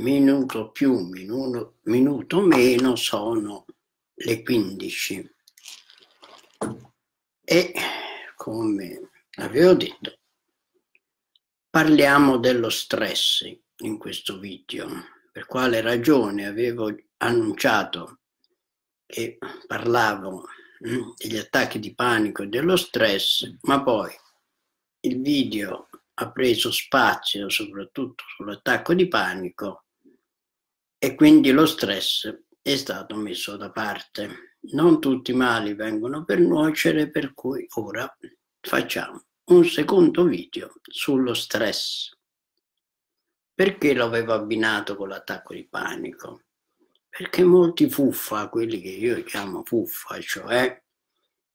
minuto più, minuto, minuto meno sono le 15. E come avevo detto, parliamo dello stress in questo video, per quale ragione avevo annunciato che parlavo mm, degli attacchi di panico e dello stress, ma poi il video ha preso spazio soprattutto sull'attacco di panico e quindi lo stress è stato messo da parte. Non tutti i mali vengono per nuocere, per cui ora facciamo un secondo video sullo stress. Perché lo avevo abbinato con l'attacco di panico? Perché molti fuffa, quelli che io chiamo fuffa, cioè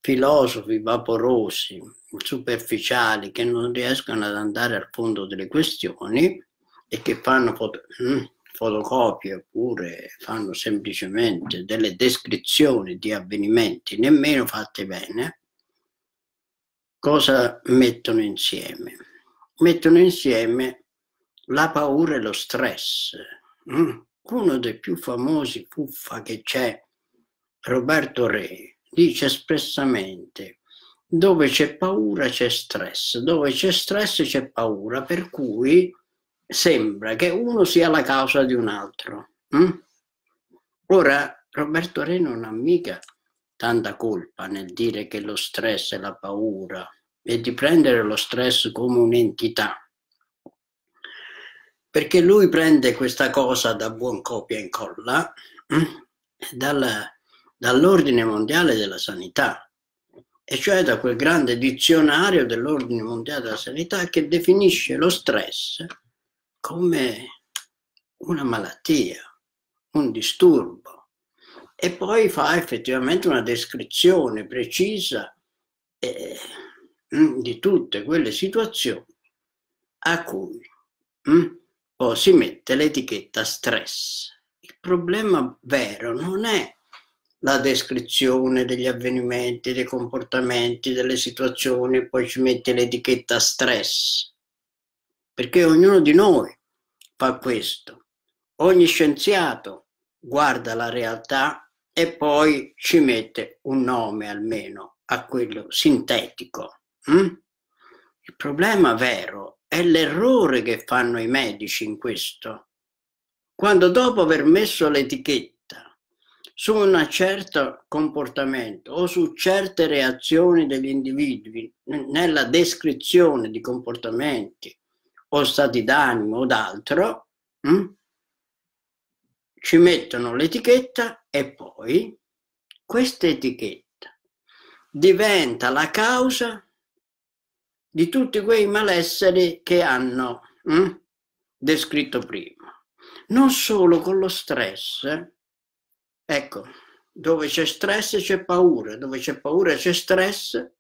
filosofi vaporosi, superficiali, che non riescono ad andare al fondo delle questioni e che fanno foto... Mm fotocopie oppure fanno semplicemente delle descrizioni di avvenimenti nemmeno fatte bene, cosa mettono insieme? Mettono insieme la paura e lo stress. Mm? Uno dei più famosi fuffa che c'è, Roberto Re, dice espressamente dove c'è paura c'è stress, dove c'è stress c'è paura, per cui sembra che uno sia la causa di un altro. Hm? Ora, Roberto Re non ha mica tanta colpa nel dire che lo stress è la paura e di prendere lo stress come un'entità. Perché lui prende questa cosa da buon copia e incolla mm? dal, dall'ordine mondiale della sanità, e cioè da quel grande dizionario dell'ordine mondiale della sanità che definisce lo stress come una malattia, un disturbo, e poi fa effettivamente una descrizione precisa eh, mm, di tutte quelle situazioni a cui hm, mm, poi si mette l'etichetta stress. Il problema vero non è la descrizione degli avvenimenti, dei comportamenti, delle situazioni, poi ci mette l'etichetta stress perché ognuno di noi fa questo. Ogni scienziato guarda la realtà e poi ci mette un nome almeno a quello sintetico. Mm? Il problema vero è l'errore che fanno i medici in questo. Quando dopo aver messo l'etichetta su un certo comportamento o su certe reazioni degli individui nella descrizione di comportamenti o stati d'animo o d'altro, mh? Mm, ci mettono l'etichetta e poi questa etichetta diventa la causa di tutti quei malesseri che hanno mh? Mm, descritto prima. Non solo con lo stress, ecco, dove c'è stress c'è paura, dove c'è paura c'è stress,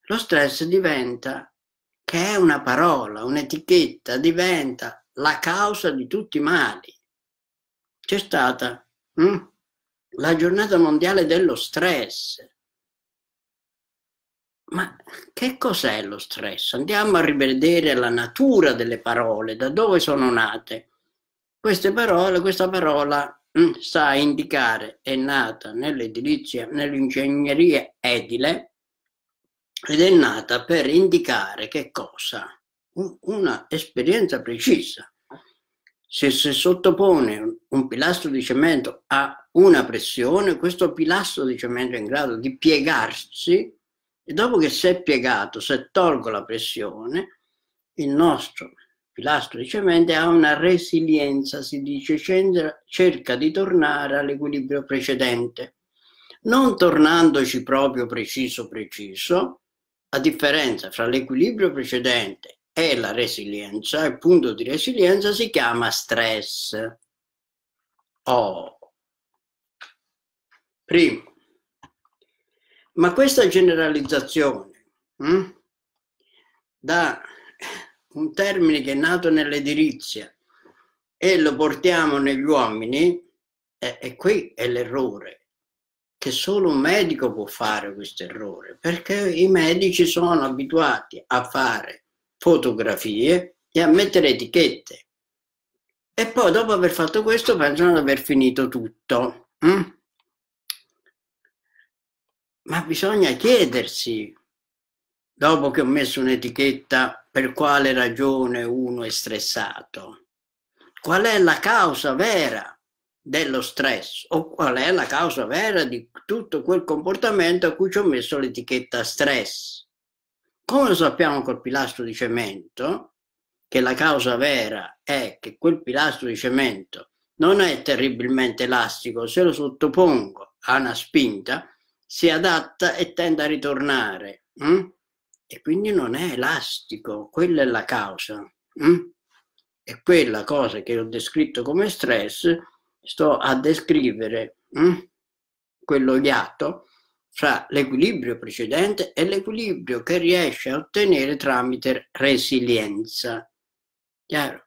lo stress diventa che è una parola, un'etichetta, diventa la causa di tutti i mali. C'è stata hm, la giornata mondiale dello stress. Ma che cos'è lo stress? Andiamo a rivedere la natura delle parole, da dove sono nate. Queste parole, questa parola hm, mm, sta a indicare, è nata nell'edilizia, nell'ingegneria edile, ed è nata per indicare che cosa? Una esperienza precisa. Se si sottopone un pilastro di cemento a una pressione, questo pilastro di cemento è in grado di piegarsi e dopo che si è piegato, se tolgo la pressione, il nostro pilastro di cemento ha una resilienza, si dice, cerca di tornare all'equilibrio precedente non tornandoci proprio preciso preciso, la differenza fra l'equilibrio precedente e la resilienza, il punto di resilienza si chiama stress. Oh. Primo, ma questa generalizzazione hm, da un termine che è nato nell'edilizia e lo portiamo negli uomini, e, e qui è l'errore che solo un medico può fare questo errore, perché i medici sono abituati a fare fotografie e a mettere etichette. E poi dopo aver fatto questo pensano di aver finito tutto. Mm? Ma bisogna chiedersi, dopo che ho messo un'etichetta, per quale ragione uno è stressato? Qual è la causa vera? dello stress o qual è la causa vera di tutto quel comportamento a cui ci ho messo l'etichetta stress. Come lo sappiamo col pilastro di cemento, che la causa vera è che quel pilastro di cemento non è terribilmente elastico, se lo sottopongo a una spinta si adatta e tende a ritornare. Hm? E quindi non è elastico, quella è la causa. Hm? E quella cosa che ho descritto come stress sto a descrivere mh, mm, quello iato fra l'equilibrio precedente e l'equilibrio che riesce a ottenere tramite resilienza. Chiaro?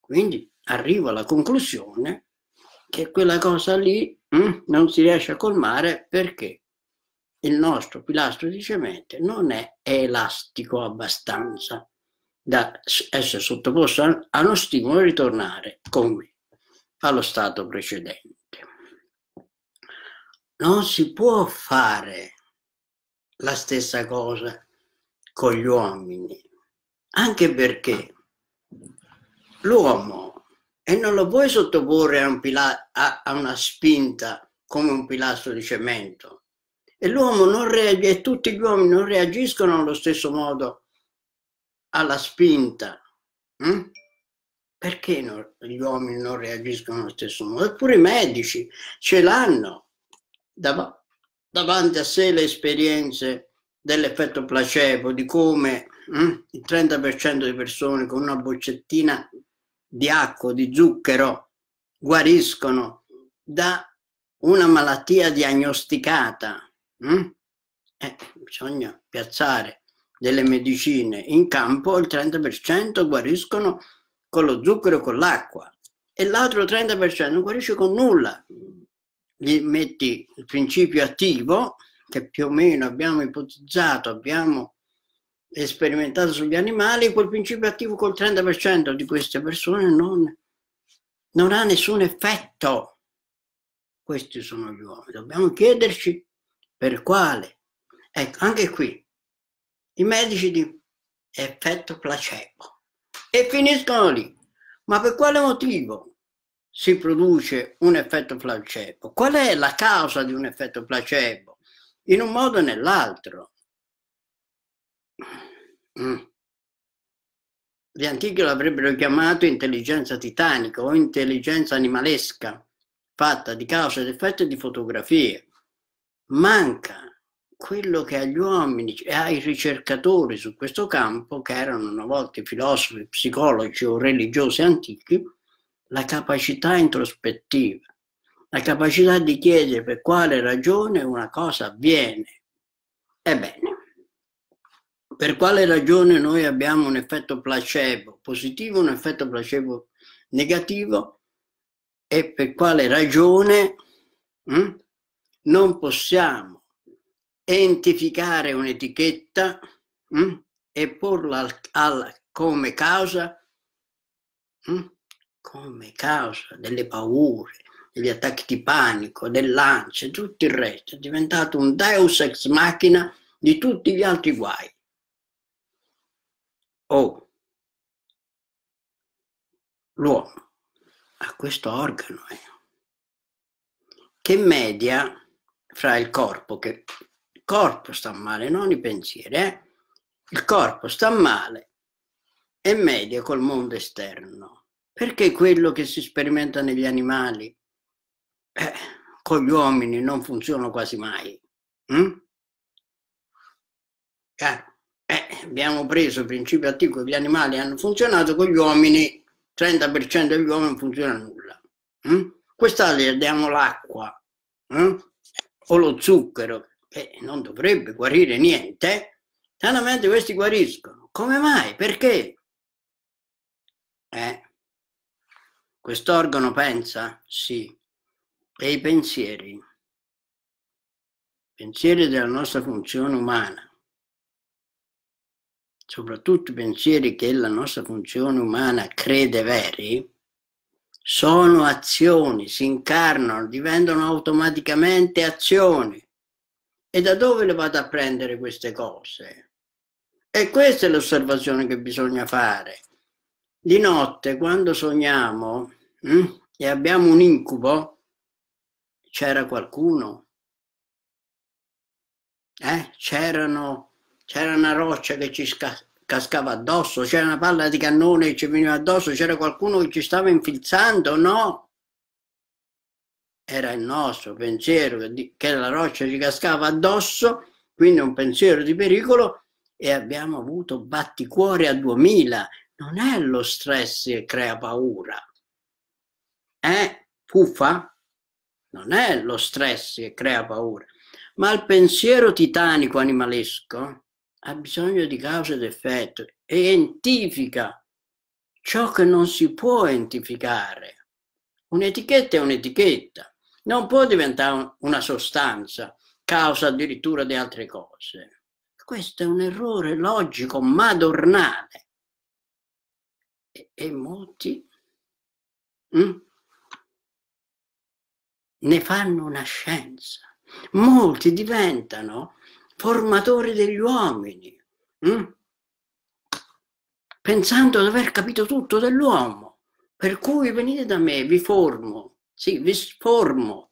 Quindi arrivo alla conclusione che quella cosa lì mh, mm, non si riesce a colmare perché il nostro pilastro di cemento non è elastico abbastanza da essere sottoposto a uno stimolo e ritornare con me allo stato precedente. Non si può fare la stessa cosa con gli uomini, anche perché l'uomo, e non lo puoi sottoporre a, un pila- a, a una spinta come un pilastro di cemento, e l'uomo non reagisce, e tutti gli uomini non reagiscono allo stesso modo alla spinta. Hm? perché no, gli uomini non reagiscono allo stesso modo? Eppure i medici ce l'hanno dav- davanti a sé le esperienze dell'effetto placebo, di come hm, il 30% di persone con una boccettina di acqua, di zucchero, guariscono da una malattia diagnosticata. Hm? Eh, bisogna piazzare delle medicine in campo, il 30% guariscono con lo zucchero, e con l'acqua, e l'altro 30% non guarisce con nulla. Gli metti il principio attivo, che più o meno abbiamo ipotizzato, abbiamo sperimentato sugli animali, quel principio attivo col 30% di queste persone non, non ha nessun effetto. Questi sono gli uomini. Dobbiamo chiederci per quale. Ecco, anche qui i medici di effetto placebo e finiscono lì. Ma per quale motivo si produce un effetto placebo? Qual è la causa di un effetto placebo? In un modo o nell'altro. Mm. Gli antichi l'avrebbero chiamato intelligenza titanica o intelligenza animalesca, fatta di causa ed effetto e di fotografie. Manca quello che agli uomini e ai ricercatori su questo campo, che erano una volta filosofi, psicologi o religiosi antichi, la capacità introspettiva, la capacità di chiedere per quale ragione una cosa avviene. Ebbene, per quale ragione noi abbiamo un effetto placebo positivo, un effetto placebo negativo e per quale ragione hm, non possiamo identificare un'etichetta mh, mm, e porla al, al, come causa mh, mm, come causa delle paure, degli attacchi di panico, dell'ansia, tutto il resto, è diventato un deus ex machina di tutti gli altri guai. Oh, l'uomo ha questo organo eh, che media fra il corpo che corpo sta male, non i pensieri. Eh? Il corpo sta male e media col mondo esterno. Perché quello che si sperimenta negli animali eh, con gli uomini non funziona quasi mai. Mm? Eh, abbiamo preso il principio attivo che gli animali hanno funzionato, con gli uomini 30% degli uomini non funziona nulla. Mm? Quest'altro diamo l'acqua mm? o lo zucchero, e non dovrebbe guarire niente, stranamente questi guariscono. Come mai? Perché? Eh, quest'organo pensa, sì, e i pensieri, i pensieri della nostra funzione umana, soprattutto i pensieri che la nostra funzione umana crede veri, sono azioni, si incarnano, diventano automaticamente azioni e da dove le vado a prendere queste cose? E questa è l'osservazione che bisogna fare. Di notte, quando sogniamo hm, e abbiamo un incubo, c'era qualcuno? Eh? C'erano, c'era una roccia che ci sca- cascava addosso, c'era una palla di cannone che ci veniva addosso, c'era qualcuno che ci stava infilzando? No, era il nostro pensiero che la roccia ci cascava addosso, quindi un pensiero di pericolo e abbiamo avuto batticuore a 2000. Non è lo stress che crea paura, è puffa, non è lo stress che crea paura, ma il pensiero titanico animalesco ha bisogno di causa ed effetto e entifica ciò che non si può identificare. Un'etichetta è un'etichetta non può diventare una sostanza, causa addirittura di altre cose. Questo è un errore logico madornale. E, e molti mh, mm, ne fanno una scienza. Molti diventano formatori degli uomini, mh, mm, pensando di aver capito tutto dell'uomo. Per cui venite da me, vi formo, sì, vi sformo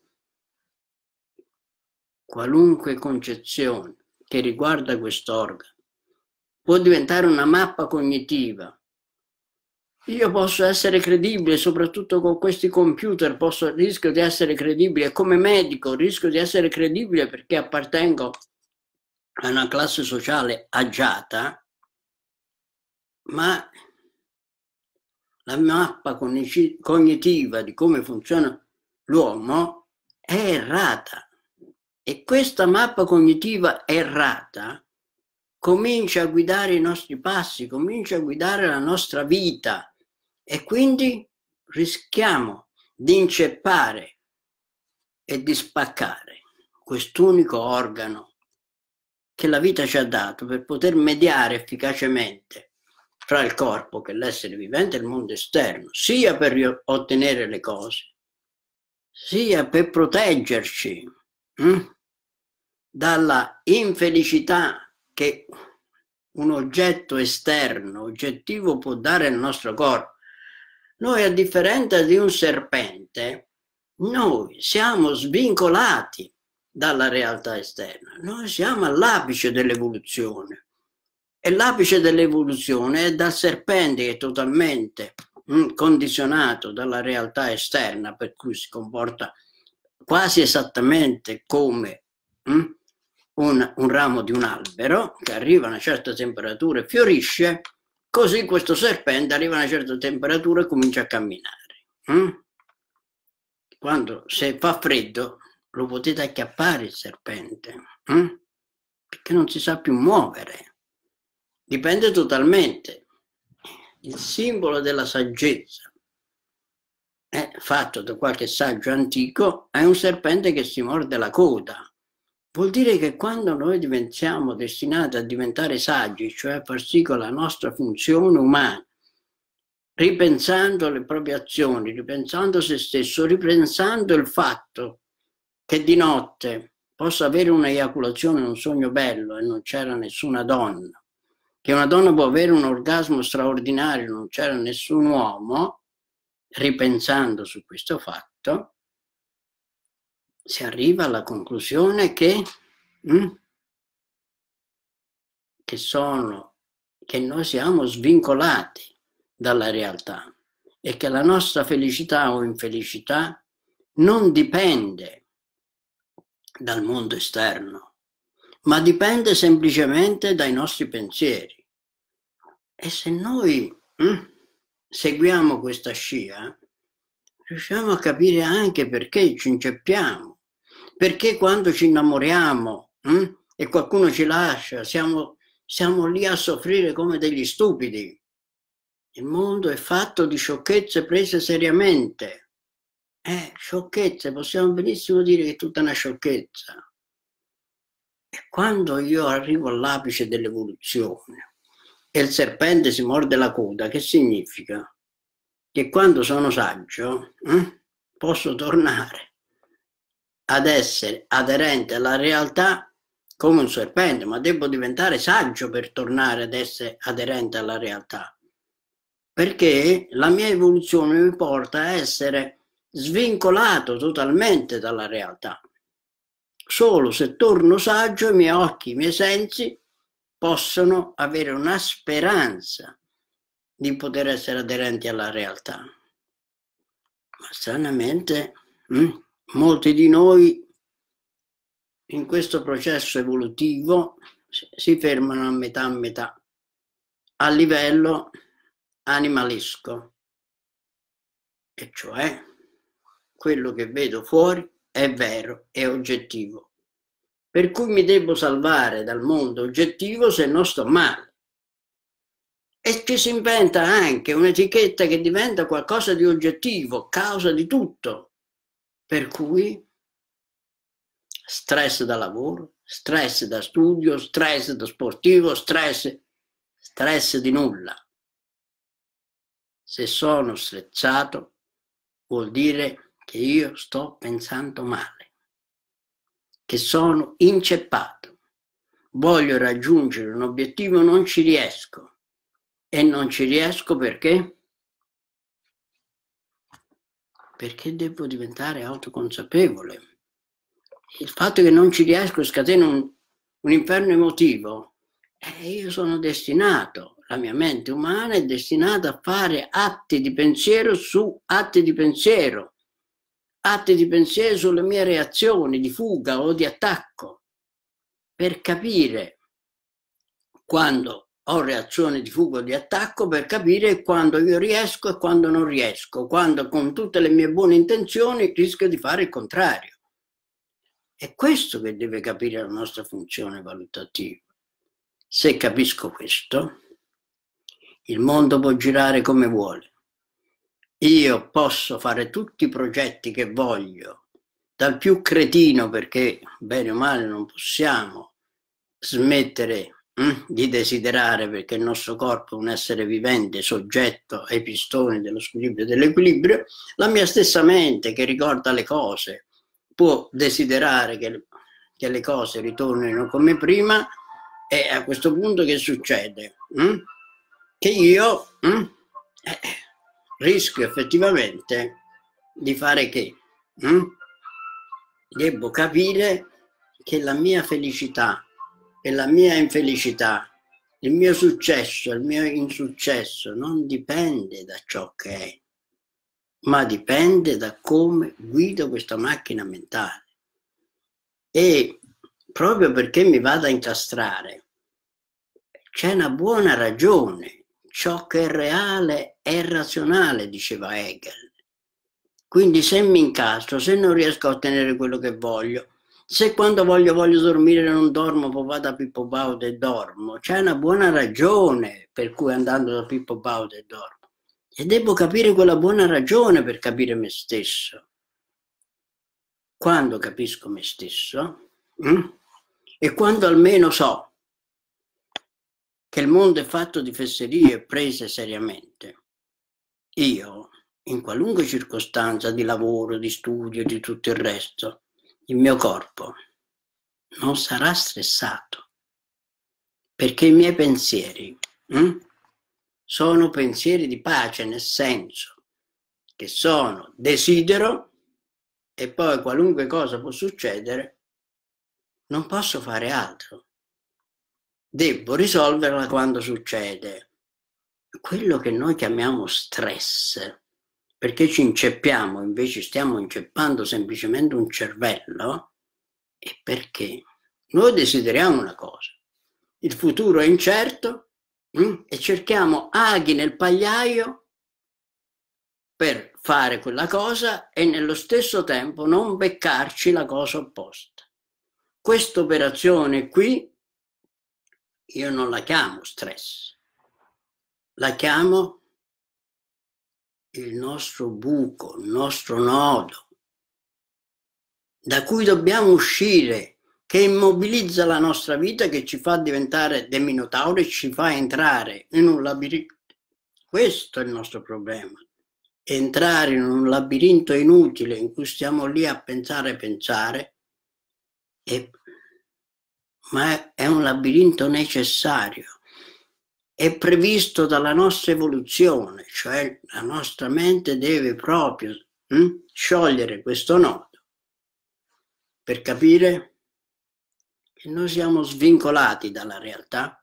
qualunque concezione che riguarda quest'organo. Può diventare una mappa cognitiva. Io posso essere credibile, soprattutto con questi computer, posso, rischio di essere credibile come medico, rischio di essere credibile perché appartengo a una classe sociale agiata, ma la mappa cognitiva di come funziona l'uomo è errata. E questa mappa cognitiva errata comincia a guidare i nostri passi, comincia a guidare la nostra vita e quindi rischiamo di inceppare e di spaccare quest'unico organo che la vita ci ha dato per poter mediare efficacemente fra il corpo che l'essere vivente e il mondo esterno, sia per ottenere le cose, sia per proteggerci hm, dalla infelicità che un oggetto esterno, oggettivo può dare al nostro corpo. Noi, a differenza di un serpente, noi siamo svincolati dalla realtà esterna, noi siamo all'apice dell'evoluzione. E l'apice dell'evoluzione è dal serpente che è totalmente mm, condizionato dalla realtà esterna, per cui si comporta quasi esattamente come mm, un, un, ramo di un albero che arriva a una certa temperatura e fiorisce, così questo serpente arriva a una certa temperatura e comincia a camminare. Mm. Quando se fa freddo lo potete acchiappare il serpente, perché non si sa più muovere. Dipende totalmente. Il simbolo della saggezza è fatto da qualche saggio antico, è un serpente che si morde la coda. Vuol dire che quando noi diventiamo destinati a diventare saggi, cioè a far sì che la nostra funzione umana, ripensando le proprie azioni, ripensando se stesso, ripensando il fatto che di notte possa avere un'eiaculazione, un sogno bello e non c'era nessuna donna, che una donna può avere un orgasmo straordinario, non c'era nessun uomo, ripensando su questo fatto, si arriva alla conclusione che, mm, che, sono, che noi siamo svincolati dalla realtà e che la nostra felicità o infelicità non dipende dal mondo esterno, ma dipende semplicemente dai nostri pensieri. E se noi hm, seguiamo questa scia, riusciamo a capire anche perché ci inceppiamo, perché quando ci innamoriamo hm, e qualcuno ci lascia, siamo, siamo lì a soffrire come degli stupidi. Il mondo è fatto di sciocchezze prese seriamente. Eh, sciocchezze, possiamo benissimo dire che è tutta una sciocchezza. E quando io arrivo all'apice dell'evoluzione e il serpente si morde la coda, che significa? Che quando sono saggio eh, posso tornare ad essere aderente alla realtà come un serpente, ma devo diventare saggio per tornare ad essere aderente alla realtà. Perché la mia evoluzione mi porta a essere svincolato totalmente dalla realtà solo se torno saggio i miei occhi, i miei sensi possono avere una speranza di poter essere aderenti alla realtà. Ma stranamente, mh, mm, molti di noi in questo processo evolutivo si fermano a metà a metà, a livello animalesco, e cioè quello che vedo fuori è vero, è oggettivo. Per cui mi devo salvare dal mondo oggettivo se non sto male. E ci si inventa anche un'etichetta che diventa qualcosa di oggettivo, causa di tutto. Per cui stress da lavoro, stress da studio, stress da sportivo, stress, stress di nulla. Se sono stressato vuol dire che io sto pensando male, che sono inceppato, voglio raggiungere un obiettivo, non ci riesco. E non ci riesco perché? Perché devo diventare autoconsapevole. Il fatto che non ci riesco scatena un, un inferno emotivo. E io sono destinato, la mia mente umana è destinata a fare atti di pensiero su atti di pensiero atti di pensiero sulle mie reazioni di fuga o di attacco, per capire quando ho reazioni di fuga o di attacco, per capire quando io riesco e quando non riesco, quando con tutte le mie buone intenzioni rischio di fare il contrario. È questo che deve capire la nostra funzione valutativa. Se capisco questo, il mondo può girare come vuole. Io posso fare tutti i progetti che voglio, dal più cretino perché bene o male non possiamo smettere hm, di desiderare perché il nostro corpo è un essere vivente soggetto ai pistoni dello squilibrio e dell'equilibrio, la mia stessa mente che ricorda le cose può desiderare che, che le cose ritornino come prima e a questo punto che succede? Hm? Che io... Hm, rischio effettivamente di fare che hm? devo capire che la mia felicità e la mia infelicità, il mio successo, il mio insuccesso non dipende da ciò che è, ma dipende da come guido questa macchina mentale. E proprio perché mi vado a incastrare, c'è una buona ragione, ciò che è reale è razionale, diceva Hegel. Quindi se mi incastro, se non riesco a ottenere quello che voglio, se quando voglio voglio dormire non dormo, poi vado a Pippo Baude e dormo, c'è una buona ragione per cui andando da Pippo e dormo. E devo capire quella buona ragione per capire me stesso. Quando capisco me stesso hm? e quando almeno so che il mondo è fatto di fesserie prese seriamente io, in qualunque circostanza di lavoro, di studio di tutto il resto, il mio corpo non sarà stressato perché i miei pensieri hm, sono pensieri di pace, nel senso che sono desidero e poi qualunque cosa può succedere, non posso fare altro. Devo risolverla quando succede quello che noi chiamiamo stress, perché ci inceppiamo, invece stiamo inceppando semplicemente un cervello, è perché noi desideriamo una cosa, il futuro è incerto mh? Mm, e cerchiamo aghi nel pagliaio per fare quella cosa e nello stesso tempo non beccarci la cosa opposta. Questa operazione qui io non la chiamo stress, la chiamo il nostro buco, il nostro nodo, da cui dobbiamo uscire, che immobilizza la nostra vita, che ci fa diventare dei minotauri, ci fa entrare in un labirinto. Questo è il nostro problema. Entrare in un labirinto inutile in cui stiamo lì a pensare e pensare, e... ma è un labirinto necessario è previsto dalla nostra evoluzione, cioè la nostra mente deve proprio hm, sciogliere questo nodo per capire che noi siamo svincolati dalla realtà,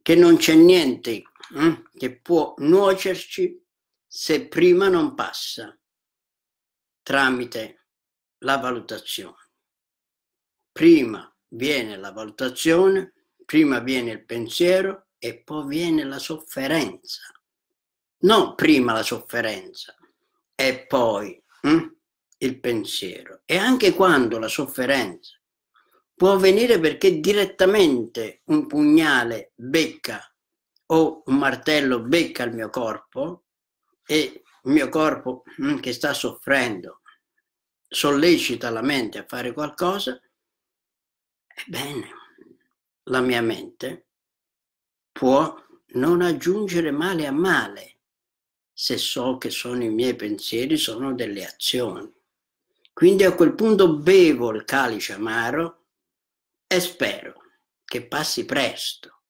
che non c'è niente hm, che può nuocerci se prima non passa tramite la valutazione. Prima viene la valutazione, prima viene il pensiero, e poi viene la sofferenza. Non prima la sofferenza e poi hm, il pensiero. E anche quando la sofferenza può venire perché direttamente un pugnale becca o un martello becca il mio corpo e il mio corpo hm, che sta soffrendo sollecita la mente a fare qualcosa, ebbene, la mia mente può non aggiungere male a male se so che sono i miei pensieri, sono delle azioni. Quindi a quel punto bevo il calice amaro e spero che passi presto.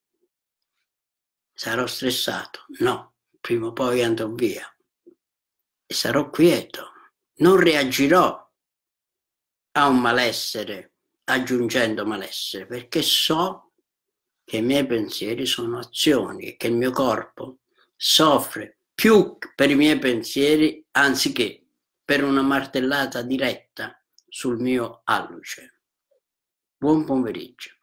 Sarò stressato? No, prima o poi andrò via. E sarò quieto, non reagirò a un malessere aggiungendo malessere, perché so che i miei pensieri sono azioni, e che il mio corpo soffre più per i miei pensieri anziché per una martellata diretta sul mio alluce. Buon pomeriggio.